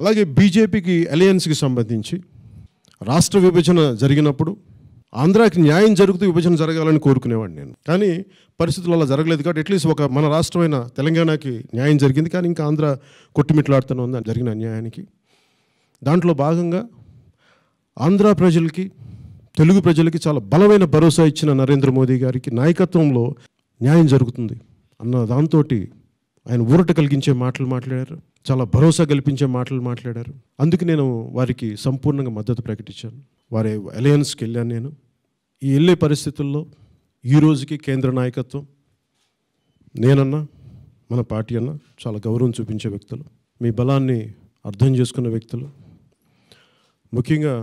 అలాగే బీజేపీకి అలయన్స్కి సంబంధించి రాష్ట్ర విభజన జరిగినప్పుడు ఆంధ్రాకి న్యాయం జరుగుతూ విభజన జరగాలని కోరుకునేవాడిని నేను కానీ పరిస్థితులు అలా జరగలేదు కాబట్టి అట్లీస్ట్ ఒక మన రాష్ట్రమైన తెలంగాణకి న్యాయం జరిగింది కానీ ఇంకా ఆంధ్ర కొట్టుమిట్లాడుతూనే ఉంది జరిగిన అన్యాయానికి దాంట్లో భాగంగా ఆంధ్ర ప్రజలకి తెలుగు ప్రజలకి చాలా బలమైన భరోసా ఇచ్చిన నరేంద్ర మోదీ గారికి నాయకత్వంలో న్యాయం జరుగుతుంది అన్న దాంతో ఆయన ఊరట కలిగించే మాటలు మాట్లాడారు చాలా భరోసా కల్పించే మాటలు మాట్లాడారు అందుకు నేను వారికి సంపూర్ణంగా మద్దతు ప్రకటించాను వారి అలయన్స్కి వెళ్ళాను నేను ఈ వెళ్ళే పరిస్థితుల్లో ఈ రోజుకి కేంద్ర నాయకత్వం నేనన్నా మన పార్టీ అన్న చాలా గౌరవం చూపించే వ్యక్తులు మీ బలాన్ని అర్థం చేసుకున్న వ్యక్తులు ముఖ్యంగా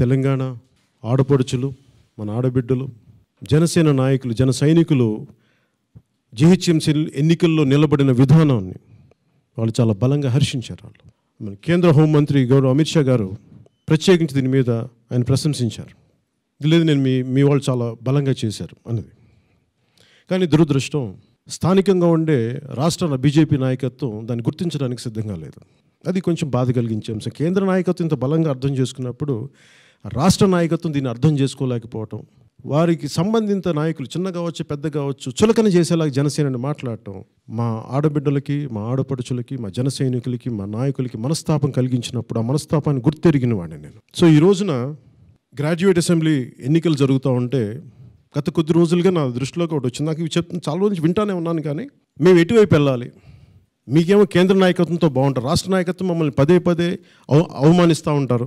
తెలంగాణ ఆడపడుచులు మన ఆడబిడ్డలు జనసేన నాయకులు జన సైనికులు జిహెచ్ఎంసీ ఎన్నికల్లో నిలబడిన విధానాన్ని వాళ్ళు చాలా బలంగా హర్షించారు వాళ్ళు మన కేంద్ర హోంమంత్రి గౌరవ్ అమిత్ షా గారు ప్రత్యేకించి దీని మీద ఆయన ప్రశంసించారు లేదు నేను మీ మీ వాళ్ళు చాలా బలంగా చేశారు అన్నది కానీ దురదృష్టం స్థానికంగా ఉండే రాష్ట్రాల బీజేపీ నాయకత్వం దాన్ని గుర్తించడానికి సిద్ధంగా లేదు అది కొంచెం బాధ కలిగించే అంశం కేంద్ర నాయకత్వం ఇంత బలంగా అర్థం చేసుకున్నప్పుడు రాష్ట్ర నాయకత్వం దీన్ని అర్థం చేసుకోలేకపోవటం వారికి సంబంధిత నాయకులు చిన్న కావచ్చు పెద్ద కావచ్చు చులకన చేసేలాగా జనసేనని మాట్లాడటం మా ఆడబిడ్డలకి మా ఆడపడుచులకి మా జన సైనికులకి మా నాయకులకి మనస్తాపం కలిగించినప్పుడు ఆ మనస్తాపాన్ని గుర్తెరిగిన వాడిని నేను సో ఈ రోజున గ్రాడ్యుయేట్ అసెంబ్లీ ఎన్నికలు జరుగుతూ ఉంటే గత కొద్ది రోజులుగా నా దృష్టిలోకి ఒకటి వచ్చింది నాకు ఇవి చెప్తున్నా చాలా రోజు వింటానే ఉన్నాను కానీ మేము ఎటువైపు వెళ్ళాలి మీకేమో కేంద్ర నాయకత్వంతో బాగుంటారు రాష్ట్ర నాయకత్వం మమ్మల్ని పదే పదే అవమానిస్తూ ఉంటారు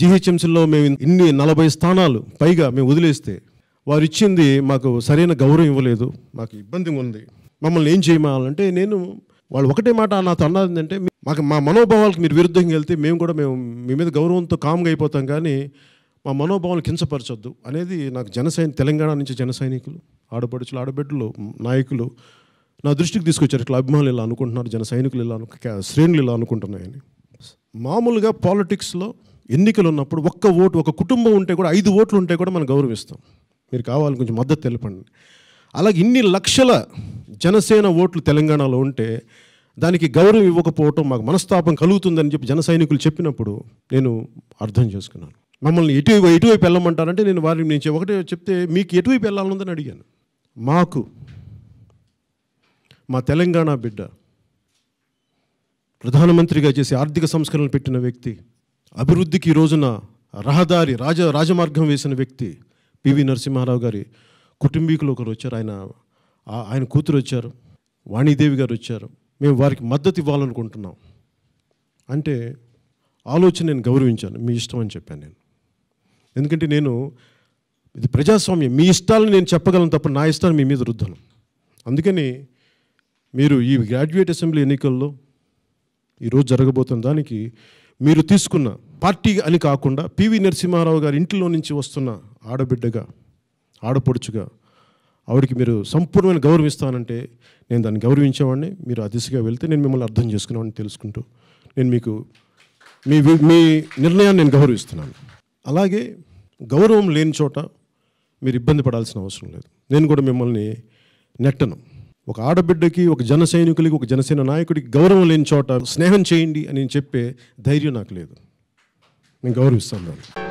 జీహెచ్ఎంసీలో మేము ఇన్ని నలభై స్థానాలు పైగా మేము వదిలేస్తే వారు ఇచ్చింది మాకు సరైన గౌరవం ఇవ్వలేదు మాకు ఇబ్బంది ఉంది మమ్మల్ని ఏం చేయమాలంటే నేను వాళ్ళు ఒకటే మాట నాతో అన్నది ఏంటంటే మాకు మా మనోభావాలకు మీరు విరుద్ధంగా వెళ్తే మేము కూడా మేము మీ మీద గౌరవంతో కామ్గా అయిపోతాం కానీ మా మనోభావాలు కించపరచొద్దు అనేది నాకు జనసైని తెలంగాణ నుంచి జన సైనికులు ఆడపడుచులు ఆడబిడ్డలు నాయకులు నా దృష్టికి తీసుకొచ్చారు ఇట్లా అభిమానులు ఇలా అనుకుంటున్నారు జన సైనికులు ఇలా అను శ్రేణులు ఇలా అనుకుంటున్నాయని మామూలుగా పాలిటిక్స్లో ఎన్నికలు ఉన్నప్పుడు ఒక్క ఓటు ఒక కుటుంబం ఉంటే కూడా ఐదు ఓట్లు ఉంటే కూడా మనం గౌరవిస్తాం మీరు కావాలి కొంచెం మద్దతు తెలపండి అలాగే ఇన్ని లక్షల జనసేన ఓట్లు తెలంగాణలో ఉంటే దానికి గౌరవం ఇవ్వకపోవటం మాకు మనస్తాపం కలుగుతుందని చెప్పి జన సైనికులు చెప్పినప్పుడు నేను అర్థం చేసుకున్నాను మమ్మల్ని ఎటువైపు ఎటువైపు వెళ్ళమంటారంటే నేను వారిని నుంచి ఒకటే చెప్తే మీకు ఎటువైపు వెళ్ళాలని అడిగాను మాకు మా తెలంగాణ బిడ్డ ప్రధానమంత్రిగా చేసి ఆర్థిక సంస్కరణలు పెట్టిన వ్యక్తి అభివృద్ధికి ఈ రోజున రహదారి రాజ రాజమార్గం వేసిన వ్యక్తి పివి నరసింహారావు గారి కుటుంబీకులు ఒకరు వచ్చారు ఆయన ఆయన కూతురు వచ్చారు వాణిదేవి గారు వచ్చారు మేము వారికి మద్దతు ఇవ్వాలనుకుంటున్నాం అంటే ఆలోచన నేను గౌరవించాను మీ ఇష్టం అని చెప్పాను నేను ఎందుకంటే నేను ఇది ప్రజాస్వామ్యం మీ ఇష్టాలను నేను చెప్పగలను తప్ప నా ఇష్టాన్ని మీ మీద రుద్దను అందుకని మీరు ఈ గ్రాడ్యుయేట్ అసెంబ్లీ ఎన్నికల్లో ఈరోజు జరగబోతున్న దానికి మీరు తీసుకున్న పార్టీ అని కాకుండా పివి నరసింహారావు గారి ఇంట్లో నుంచి వస్తున్న ఆడబిడ్డగా ఆడపడుచుగా ఆవిడికి మీరు సంపూర్ణమైన గౌరవిస్తానంటే నేను దాన్ని గౌరవించేవాడిని మీరు ఆ దిశగా వెళ్తే నేను మిమ్మల్ని అర్థం చేసుకునేవాడిని తెలుసుకుంటూ నేను మీకు మీ మీ నిర్ణయాన్ని నేను గౌరవిస్తున్నాను అలాగే గౌరవం లేని చోట మీరు ఇబ్బంది పడాల్సిన అవసరం లేదు నేను కూడా మిమ్మల్ని నెట్టను ఒక ఆడబిడ్డకి ఒక జన సైనికులకి ఒక జనసేన నాయకుడికి గౌరవం లేని చోట స్నేహం చేయండి అని చెప్పే ధైర్యం నాకు లేదు నేను గౌరవిస్తాను దాన్ని